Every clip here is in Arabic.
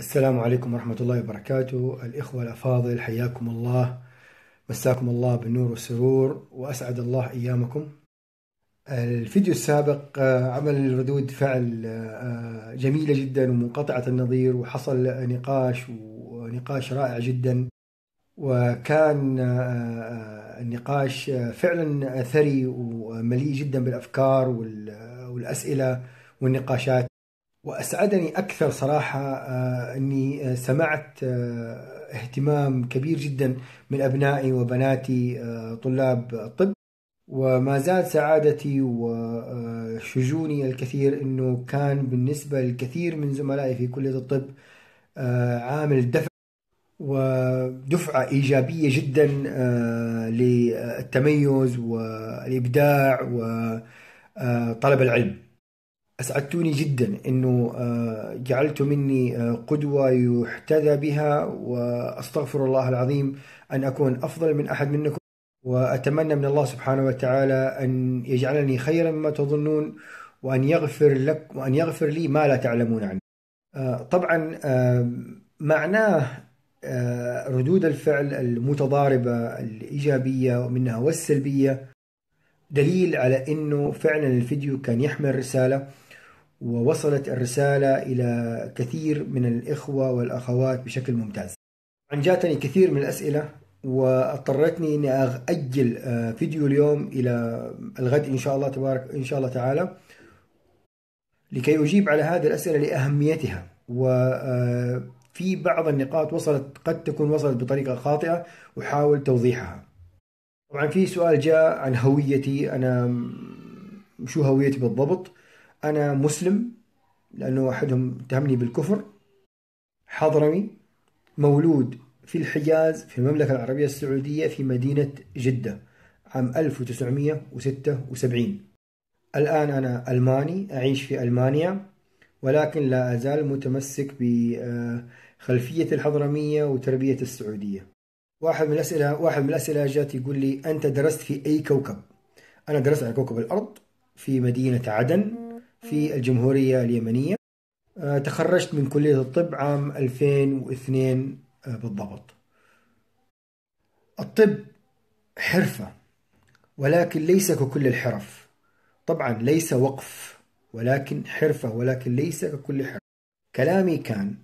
السلام عليكم ورحمة الله وبركاته الإخوة الأفاضل حياكم الله مساكم الله بالنور والسرور وأسعد الله أيامكم الفيديو السابق آه، عمل ردود فعل آه، جميلة جدا ومنقطعة النظير وحصل نقاش ونقاش رائع جدا وكان آه، النقاش فعلا ثري ومليء جدا بالأفكار والأسئلة والنقاشات وأسعدني أكثر صراحة آه، أني آه، سمعت آه، اهتمام كبير جدا من أبنائي وبناتي طلاب الطب وما زال سعادتي وشجوني الكثير أنه كان بالنسبة للكثير من زملائي في كلية الطب عامل دفع ودفعة إيجابية جدا للتميز والإبداع وطلب العلم أسعدتوني جدا أنه آه، جعلت مني آه، قدوة يحتذى بها وأستغفر الله العظيم أن أكون أفضل من أحد منكم وأتمنى من الله سبحانه وتعالى أن يجعلني خيرا مما تظنون وأن يغفر لك وأن يغفر لي ما لا تعلمون عنه آه، طبعا معناه ردود الفعل المتضاربة الإيجابية ومنها والسلبية دليل على انه فعلا الفيديو كان يحمل رساله ووصلت الرسالة إلى كثير من الإخوة والأخوات بشكل ممتاز عن جاتني كثير من الأسئلة واضطرتني اني اجل آه، فيديو اليوم الى الغد ان شاء الله تبارك ان شاء الله تعالى لكي اجيب على هذه الاسئله لاهميتها وفي آه، بعض النقاط وصلت قد تكون وصلت بطريقه خاطئه احاول توضيحها طبعا في سؤال جاء عن هويتي انا شو هويتي بالضبط أنا مسلم لأنه احدهم اتهمني بالكفر حضرمي مولود في الحجاز في المملكة العربية السعودية في مدينة جدة عام 1976 الآن أنا ألماني أعيش في ألمانيا ولكن لا أزال متمسك بخلفية الحضرمية وتربية السعودية واحد من الأسئلة واحد من الأسئلة جات يقول لي أنت درست في أي كوكب؟ أنا درست على كوكب الأرض في مدينة عدن في الجمهورية اليمنية آه، تخرجت من كلية الطب عام 2002 آه، بالضبط الطب حرفة ولكن ليس ككل الحرف طبعا ليس وقف ولكن حرفة ولكن ليس ككل حرف كلامي كان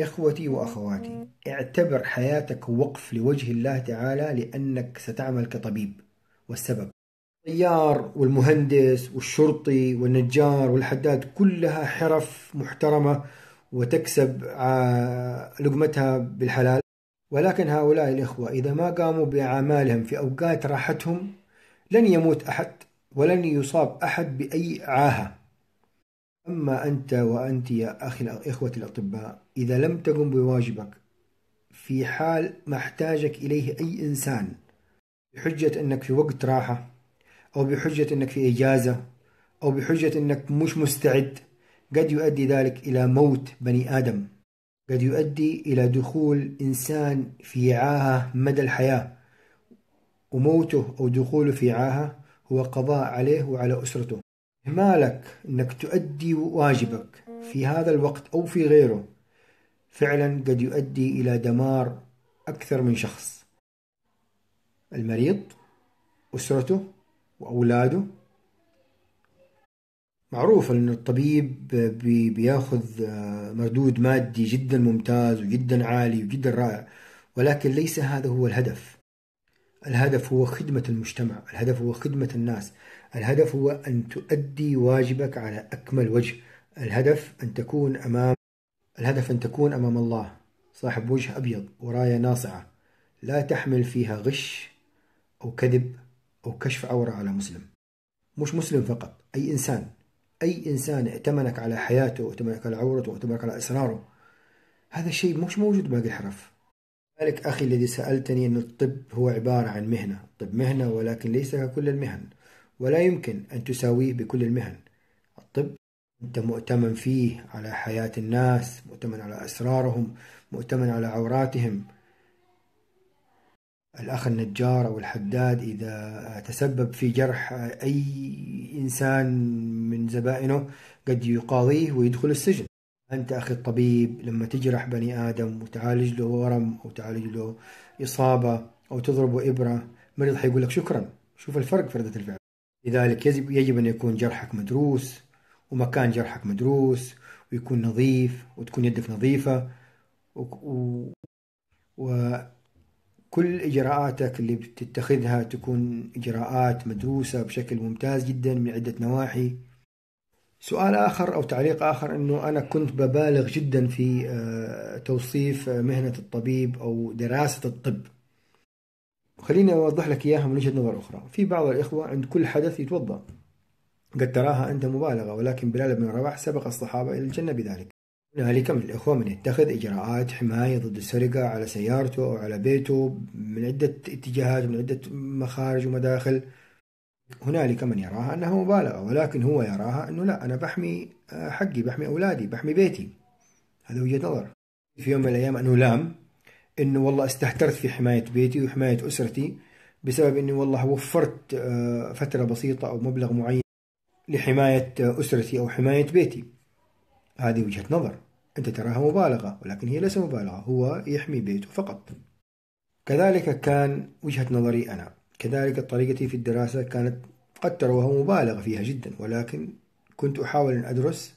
إخوتي وأخواتي اعتبر حياتك وقف لوجه الله تعالى لأنك ستعمل كطبيب والسبب الطيار والمهندس والشرطي والنجار والحداد كلها حرف محترمة وتكسب آه، لقمتها بالحلال ولكن هؤلاء الإخوة إذا ما قاموا بأعمالهم في أوقات راحتهم لن يموت أحد ولن يصاب أحد بأي عاهة أما أنت وأنت يا أخي الإخوة الأطباء إذا لم تقم بواجبك في حال ما احتاجك إليه أي إنسان بحجة أنك في وقت راحة أو بحجة أنك في إجازة أو بحجة أنك مش مستعد قد يؤدي ذلك إلى موت بني آدم قد يؤدي إلى دخول إنسان في عاهة مدى الحياة وموته أو دخوله في عاهة هو قضاء عليه وعلى أسرته إهمالك أنك تؤدي واجبك في هذا الوقت أو في غيره فعلا قد يؤدي إلى دمار أكثر من شخص المريض أسرته وأولاده معروف أن الطبيب بياخذ آه، مردود مادي جدا ممتاز وجدا عالي وجدا رائع ولكن ليس هذا هو الهدف الهدف هو خدمة المجتمع الهدف هو خدمة الناس الهدف هو أن تؤدي واجبك على أكمل وجه الهدف أن تكون أمام الهدف أن تكون أمام الله صاحب وجه أبيض وراية ناصعة لا تحمل فيها غش أو كذب أو كشف عورة على مسلم مش مسلم فقط أي إنسان أي إنسان ائتمنك على حياته وائتمنك على عورته وائتمنك على إصراره هذا الشيء مش موجود باقي الحرف ذلك أخي الذي سألتني أن الطب هو عبارة عن مهنة الطب مهنة ولكن ليس ككل المهن ولا يمكن أن تساويه بكل المهن الطب أنت مؤتمن فيه على حياة الناس مؤتمن على أسرارهم مؤتمن على عوراتهم الأخ النجار أو الحداد إذا تسبب في جرح أي إنسان من زبائنه قد يقاضيه ويدخل السجن أنت أخي الطبيب لما تجرح بني آدم وتعالج له ورم أو تعالج له إصابة أو تضربه إبرة مريض حيقول لك شكرا شوف الفرق في ردة الفعل لذلك يجب, يجب أن يكون جرحك مدروس ومكان جرحك مدروس ويكون نظيف وتكون يدك نظيفة و... و... و... كل اجراءاتك اللي بتتخذها تكون اجراءات مدروسه بشكل ممتاز جدا من عده نواحي سؤال اخر او تعليق اخر انه انا كنت ببالغ جدا في آه، توصيف آه، مهنه الطبيب او دراسه الطب خليني اوضح لك اياها من وجهه نظر اخرى في بعض الاخوه عند كل حدث يتوضا قد تراها انت مبالغه ولكن بلال بن رباح سبق الصحابه الى الجنه بذلك هنالك من الإخوة من يتخذ إجراءات حماية ضد السرقة على سيارته أو على بيته من عدة اتجاهات ومن عدة مخارج ومداخل هنالك من يراها أنها مبالغة ولكن هو يراها أنه لا أنا بحمي آه، حقي بحمي أولادي بحمي بيتي هذا وجهة نظر في يوم من الأيام أنه لام أنه والله استهترت في حماية بيتي وحماية أسرتي بسبب أني والله وفرت آه، فترة بسيطة أو مبلغ معين لحماية آه، أسرتي أو حماية بيتي هذه وجهة نظر أنت تراها مبالغة ولكن هي ليس مبالغة هو يحمي بيته فقط كذلك كان وجهة نظري أنا كذلك طريقتي في الدراسة كانت قد تروها مبالغة فيها جدا ولكن كنت أحاول أن أدرس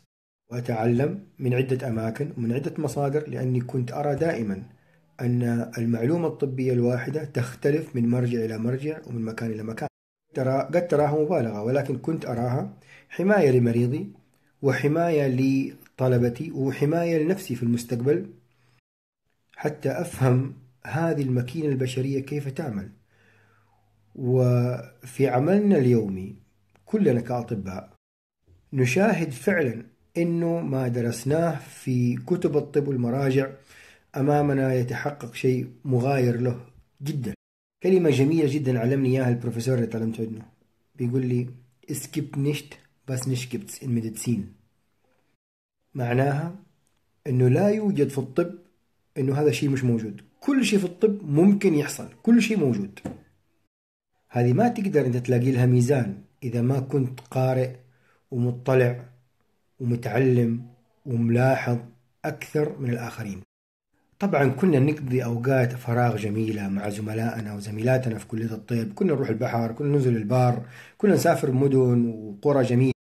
وأتعلم من عدة أماكن ومن عدة مصادر لأني كنت أرى دائما أن المعلومة الطبية الواحدة تختلف من مرجع إلى مرجع ومن مكان إلى مكان ترى قد تراها مبالغة ولكن كنت أراها حماية لمريضي وحماية طلبتي وحماية لنفسي في المستقبل حتى أفهم هذه الماكينة البشرية كيف تعمل وفي عملنا اليومي كلنا كأطباء نشاهد فعلا أنه ما درسناه في كتب الطب والمراجع أمامنا يتحقق شيء مغاير له جدا كلمة جميلة جدا علمني إياها البروفيسور اللي تعلمت عنه بيقول لي اسكيب نشت بس نشكبت ان ميديسين معناها انه لا يوجد في الطب انه هذا شيء مش موجود كل شيء في الطب ممكن يحصل كل شيء موجود هذه ما تقدر انت تلاقي لها ميزان اذا ما كنت قارئ ومطلع ومتعلم وملاحظ اكثر من الاخرين طبعا كنا نقضي اوقات فراغ جميله مع زملائنا وزميلاتنا في كليه الطب كنا نروح البحر كنا ننزل البار كنا نسافر مدن وقرى جميله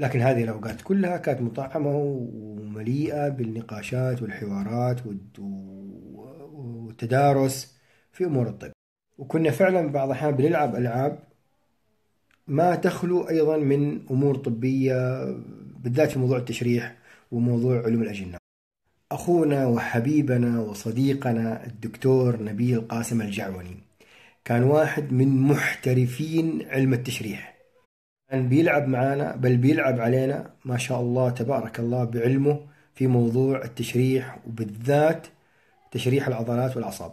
لكن هذه الأوقات كلها كانت مطعمة ومليئة بالنقاشات والحوارات والتدارس في أمور الطب وكنا فعلا بعض الأحيان بنلعب ألعاب ما تخلو أيضا من أمور طبية بالذات في موضوع التشريح وموضوع علوم الأجنة أخونا وحبيبنا وصديقنا الدكتور نبيل قاسم الجعوني كان واحد من محترفين علم التشريح كان بيلعب معانا بل بيلعب علينا ما شاء الله تبارك الله بعلمه في موضوع التشريح وبالذات تشريح العضلات والأعصاب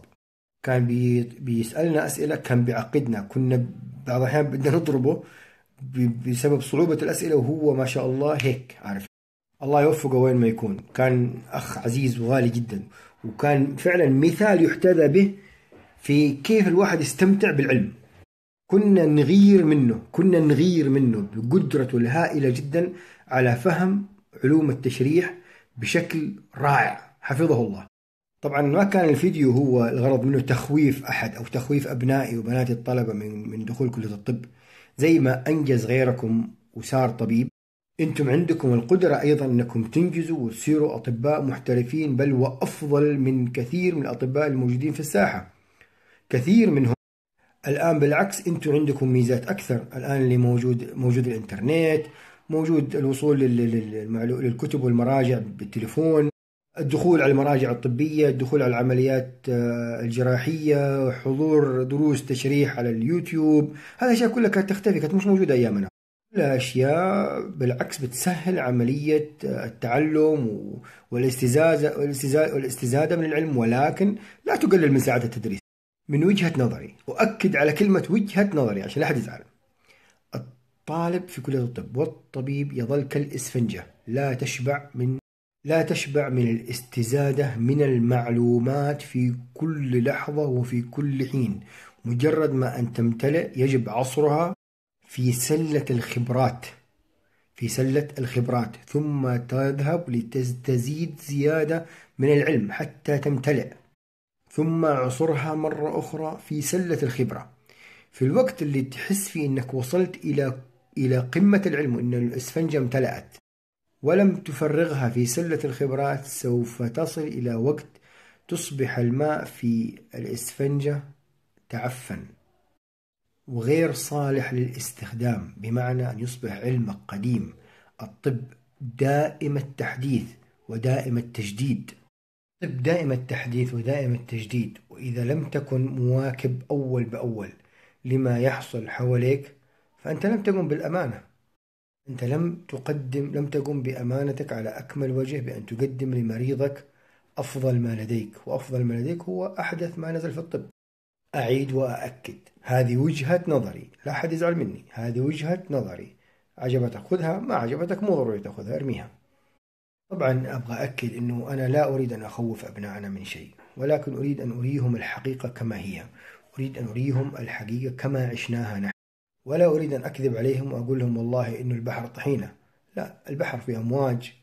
كان بي... بيسألنا أسئلة كان بيعقدنا كنا بعض الأحيان بدنا نضربه بسبب صعوبة الأسئلة وهو ما شاء الله هيك عارف الله يوفقه وين ما يكون كان أخ عزيز وغالي جدا وكان فعلا مثال يحتذى به في كيف الواحد يستمتع بالعلم كنا نغير منه كنا نغير منه بقدرته الهائلة جدا على فهم علوم التشريح بشكل رائع حفظه الله طبعا ما كان الفيديو هو الغرض منه تخويف أحد أو تخويف أبنائي وبناتي الطلبة من, من دخول كلية الطب زي ما أنجز غيركم وصار طبيب أنتم عندكم القدرة أيضا أنكم تنجزوا وتصيروا أطباء محترفين بل وأفضل من كثير من الأطباء الموجودين في الساحة كثير منهم الآن بالعكس أنتم عندكم ميزات أكثر الآن اللي موجود موجود الإنترنت موجود الوصول للكتب والمراجع بالتليفون الدخول على المراجع الطبية الدخول على العمليات آه، الجراحية حضور دروس تشريح على اليوتيوب هذه الأشياء كلها كانت تختفي كانت مش موجودة أيامنا الاشياء أشياء بالعكس بتسهل عملية آه، التعلم والاستزادة, والاستزادة من العلم ولكن لا تقلل من ساعات التدريس من وجهة نظري اؤكد على كلمة وجهة نظري عشان لا أحد يزعل الطالب في كلية الطب والطبيب يظل كالإسفنجة لا تشبع من لا تشبع من الاستزادة من المعلومات في كل لحظة وفي كل حين مجرد ما أن تمتلئ يجب عصرها في سلة الخبرات في سلة الخبرات ثم تذهب لتزيد زيادة من العلم حتى تمتلئ ثم عصرها مرة أخرى في سلة الخبرة في الوقت اللي تحس فيه أنك وصلت إلى إلى قمة العلم وأن الإسفنجة امتلأت ولم تفرغها في سلة الخبرات سوف تصل إلى وقت تصبح الماء في الإسفنجة تعفن وغير صالح للاستخدام بمعنى أن يصبح علمك قديم الطب دائم التحديث ودائم التجديد الطب دائم التحديث ودائم التجديد وإذا لم تكن مواكب أول بأول لما يحصل حواليك فأنت لم تقم بالأمانة أنت لم تقدم لم تقم بأمانتك على أكمل وجه بأن تقدم لمريضك أفضل ما لديك وأفضل ما لديك هو أحدث ما نزل في الطب أعيد وأأكد هذه وجهة نظري لا أحد يزعل مني هذه وجهة نظري عجبتك خذها ما عجبتك مو ضروري تاخذها ارميها طبعا أبغى أكد أنه أنا لا أريد أن أخوف أبنائنا من شيء ولكن أريد أن أريهم الحقيقة كما هي أريد أن أريهم الحقيقة كما عشناها نحن ولا أريد أن أكذب عليهم وأقول لهم والله إنه البحر طحينة لا البحر فيه أمواج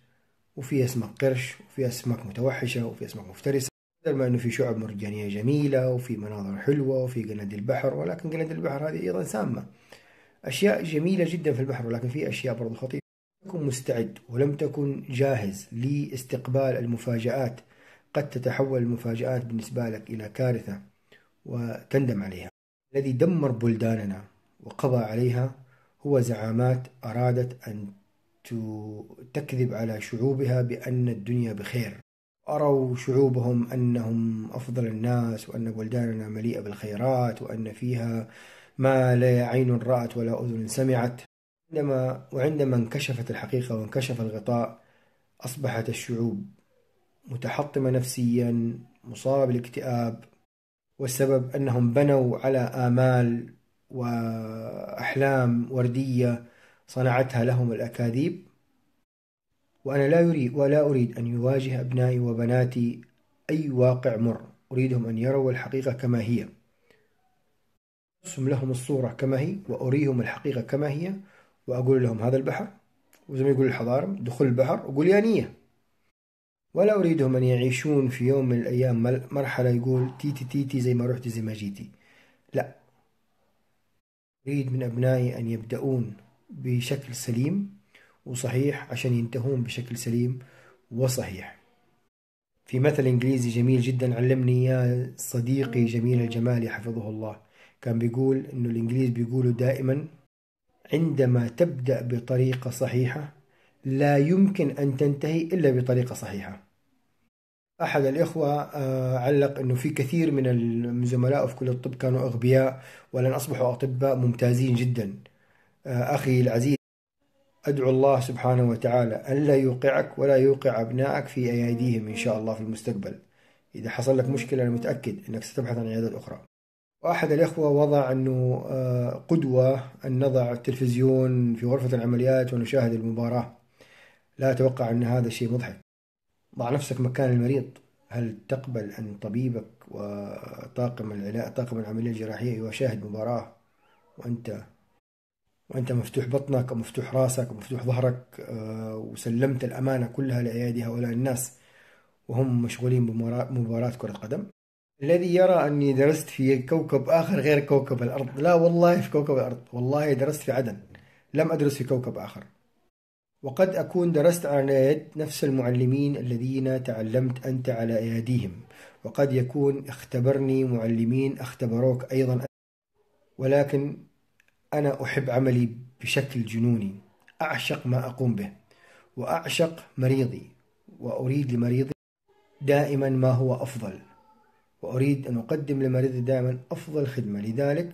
وفيه أسماك قرش وفيه أسماك متوحشة وفيه أسماك مفترسة بدل ما انه في شعب مرجانيه جميله وفي مناظر حلوه وفي قناديل البحر ولكن قناديل البحر هذه ايضا سامه اشياء جميله جدا في البحر ولكن في اشياء برضو خطيره تكن مستعد ولم تكن جاهز لاستقبال المفاجآت قد تتحول المفاجآت بالنسبة لك إلى كارثة وتندم عليها الذي دمر بلداننا وقضى عليها هو زعامات أرادت أن تكذب على شعوبها بأن الدنيا بخير أروا شعوبهم أنهم أفضل الناس وأن بلداننا مليئة بالخيرات وأن فيها ما لا عين رأت ولا أذن سمعت عندما وعندما انكشفت الحقيقة وانكشف الغطاء أصبحت الشعوب متحطمة نفسيا مصابة بالاكتئاب والسبب أنهم بنوا على آمال وأحلام وردية صنعتها لهم الأكاذيب وأنا لا أريد ولا أريد أن يواجه أبنائي وبناتي أي واقع مر أريدهم أن يروا الحقيقة كما هي أرسم لهم الصورة كما هي وأريهم الحقيقة كما هي وأقول لهم هذا البحر وزي ما يقول الحضارم دخول البحر وقول يا نية ولا أريدهم أن يعيشون في يوم من الأيام مرحلة يقول تيتي تيتي زي ما رحت زي ما جيتي لا أريد من أبنائي أن يبدأون بشكل سليم وصحيح عشان ينتهون بشكل سليم وصحيح في مثل إنجليزي جميل جدا علمني يا صديقي جميل الجمالي حفظه الله كان بيقول إنه الإنجليز بيقولوا دائما عندما تبدأ بطريقة صحيحة لا يمكن أن تنتهي إلا بطريقة صحيحة أحد الإخوة آه، علق أنه في كثير من الزملاء في كلية الطب كانوا أغبياء ولن أصبحوا أطباء ممتازين جدا آه، أخي العزيز أدعو الله سبحانه وتعالى أن لا يوقعك ولا يوقع أبنائك في أيديهم إن شاء الله في المستقبل إذا حصل لك مشكلة أنا متأكد أنك ستبحث عن عيادات أخرى واحد الاخوه وضع انه آه، قدوه ان نضع التلفزيون في غرفه العمليات ونشاهد المباراه لا اتوقع ان هذا الشيء مضحك ضع نفسك مكان المريض هل تقبل ان طبيبك وطاقم العلاج طاقم العمليه الجراحيه يشاهد مباراه وانت وانت مفتوح بطنك ومفتوح راسك ومفتوح ظهرك آه، وسلمت الامانه كلها لايادي هؤلاء الناس وهم مشغولين بمباراه كره قدم الذي يرى أني درست في كوكب آخر غير كوكب الأرض لا والله في كوكب الأرض والله درست في عدن لم أدرس في كوكب آخر وقد أكون درست على يد نفس المعلمين الذين تعلمت أنت على أيديهم وقد يكون اختبرني معلمين اختبروك أيضا ولكن أنا أحب عملي بشكل جنوني أعشق ما أقوم به وأعشق مريضي وأريد لمريضي دائما ما هو أفضل وأريد أن أقدم لمريضي دائما أفضل خدمة لذلك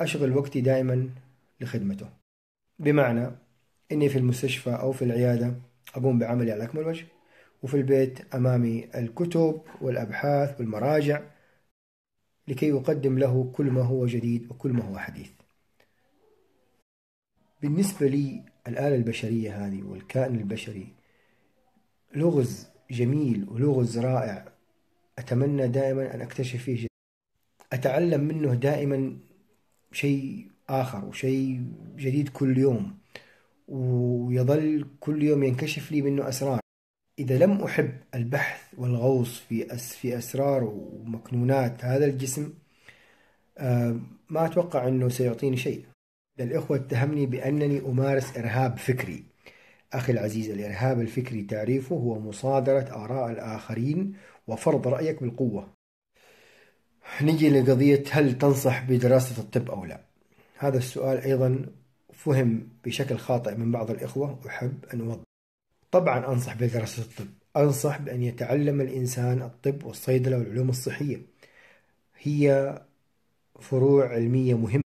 أشغل وقتي دائما لخدمته بمعنى أني في المستشفى أو في العيادة أقوم بعملي على أكمل وجه وفي البيت أمامي الكتب والأبحاث والمراجع لكي أقدم له كل ما هو جديد وكل ما هو حديث بالنسبة لي الآلة البشرية هذه والكائن البشري لغز جميل ولغز رائع أتمنى دائما أن أكتشف فيه جديد أتعلم منه دائما شيء آخر وشيء جديد كل يوم ويظل كل يوم ينكشف لي منه أسرار إذا لم أحب البحث والغوص في في أسرار ومكنونات هذا الجسم آه، ما أتوقع أنه سيعطيني شيء الإخوة اتهمني بأنني أمارس إرهاب فكري أخي العزيز الإرهاب الفكري تعريفه هو مصادرة آراء الآخرين وفرض رأيك بالقوة نجي لقضية هل تنصح بدراسة الطب أو لا هذا السؤال أيضا فهم بشكل خاطئ من بعض الإخوة أحب أن أوضح طبعا أنصح بدراسة الطب أنصح بأن يتعلم الإنسان الطب والصيدلة والعلوم الصحية هي فروع علمية مهمة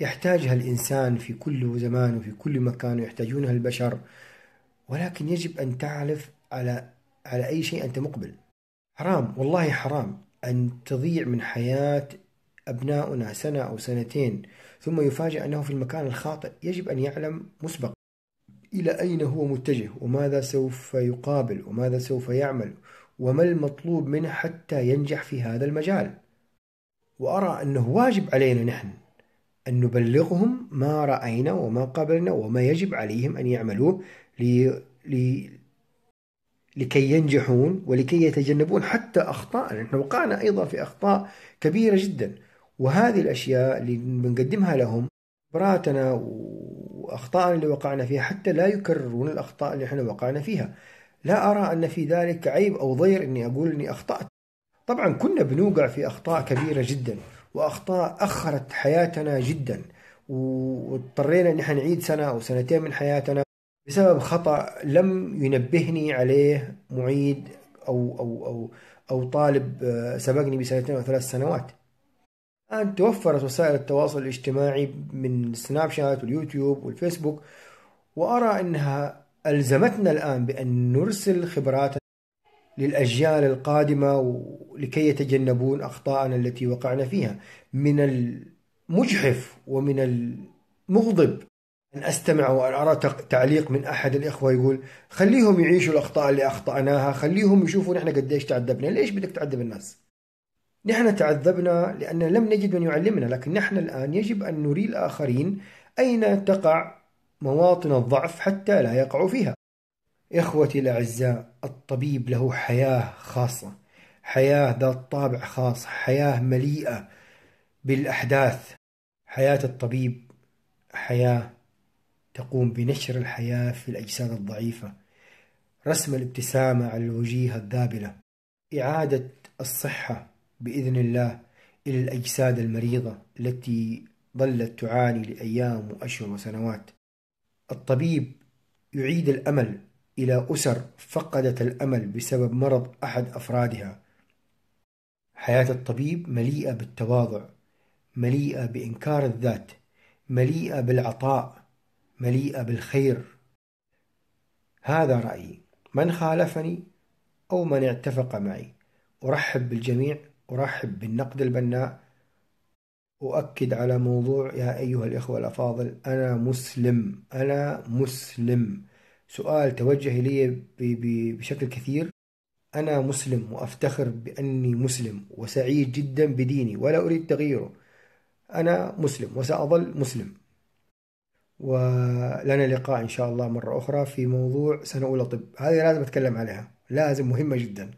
يحتاجها الإنسان في كل زمان وفي كل مكان ويحتاجونها البشر ولكن يجب أن تعرف على على أي شيء أنت مقبل حرام والله حرام أن تضيع من حياة أبناؤنا سنة أو سنتين ثم يفاجأ أنه في المكان الخاطئ يجب أن يعلم مسبق إلى أين هو متجه وماذا سوف يقابل وماذا سوف يعمل وما المطلوب منه حتى ينجح في هذا المجال وأرى أنه واجب علينا نحن أن نبلغهم ما رأينا وما قابلنا وما يجب عليهم أن يعملوه لي لي لكي ينجحون ولكي يتجنبون حتى أخطاء نحن وقعنا أيضا في أخطاء كبيرة جدا وهذه الأشياء اللي بنقدمها لهم براتنا واخطائنا اللي وقعنا فيها حتى لا يكررون الأخطاء اللي احنا وقعنا فيها لا أرى أن في ذلك عيب أو ضير أني أقول أني أخطأت طبعا كنا بنوقع في أخطاء كبيرة جدا وأخطاء أخرت حياتنا جدا واضطرينا أن احنا نعيد سنة أو سنتين من حياتنا بسبب خطأ لم ينبهني عليه معيد أو أو أو أو طالب آه، سبقني بسنتين أو ثلاث سنوات. الآن توفرت وسائل التواصل الاجتماعي من سناب شات واليوتيوب والفيسبوك وأرى أنها ألزمتنا الآن بأن نرسل خبراتنا للأجيال القادمة لكي يتجنبون أخطاءنا التي وقعنا فيها من المجحف ومن المغضب أن أستمع وأن أرى تعليق من أحد الإخوة يقول خليهم يعيشوا الأخطاء اللي أخطأناها خليهم يشوفوا نحن قديش تعذبنا ليش بدك تعذب الناس نحن تعذبنا لأن لم نجد من يعلمنا لكن نحن الآن يجب أن نري الآخرين أين تقع مواطن الضعف حتى لا يقعوا فيها إخوتي الأعزاء الطبيب له حياة خاصة حياة ذات طابع خاص حياة مليئة بالأحداث حياة الطبيب حياة تقوم بنشر الحياة في الأجساد الضعيفة رسم الابتسامة على الوجيه الذابلة إعادة الصحة بإذن الله إلى الأجساد المريضة التي ظلت تعاني لأيام وأشهر وسنوات الطبيب يعيد الأمل إلى أسر فقدت الأمل بسبب مرض أحد أفرادها حياة الطبيب مليئة بالتواضع مليئة بإنكار الذات مليئة بالعطاء مليئة بالخير هذا رأيي من خالفني أو من اتفق معي أرحب بالجميع أرحب بالنقد البناء أؤكد على موضوع يا أيها الإخوة الأفاضل أنا مسلم أنا مسلم سؤال توجه لي بشكل كثير أنا مسلم وأفتخر بأني مسلم وسعيد جدا بديني ولا أريد تغييره أنا مسلم وسأظل مسلم ولنا لقاء إن شاء الله مرة أخرى في موضوع سنة أولى طب هذه لازم أتكلم عليها لازم مهمة جدا